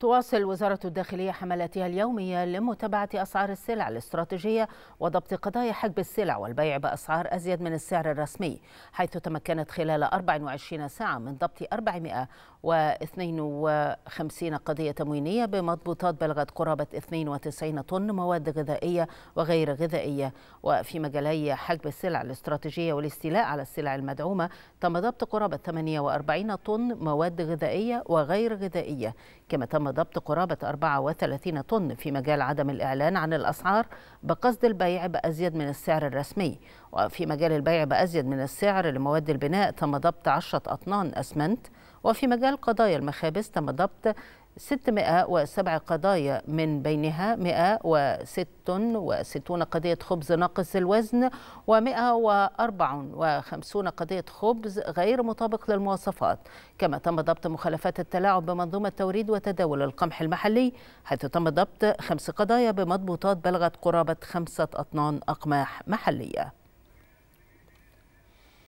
تواصل وزارة الداخلية حملاتها اليومية لمتابعة أسعار السلع الاستراتيجية وضبط قضايا حجب السلع والبيع بأسعار أزيد من السعر الرسمي حيث تمكنت خلال 24 ساعة من ضبط 452 قضية تموينية بمضبوطات بلغت قرابة 92 طن مواد غذائية وغير غذائية وفي مجالي حجب السلع الاستراتيجية والاستيلاء على السلع المدعومة تم ضبط قرابة 48 طن مواد غذائية وغير غذائية كما تم تم ضبط قرابة 34 طن في مجال عدم الإعلان عن الأسعار بقصد البيع بأزيد من السعر الرسمي وفي مجال البيع بأزيد من السعر لمواد البناء تم ضبط 10 أطنان أسمنت وفي مجال قضايا المخابز تم ضبط 607 قضايا من بينها 166 قضية خبز ناقص الوزن و154 قضية خبز غير مطابق للمواصفات كما تم ضبط مخالفات التلاعب بمنظومة توريد وتداول القمح المحلي حيث تم ضبط خمس قضايا بمضبوطات بلغت قرابة خمسة أطنان أقماح محلية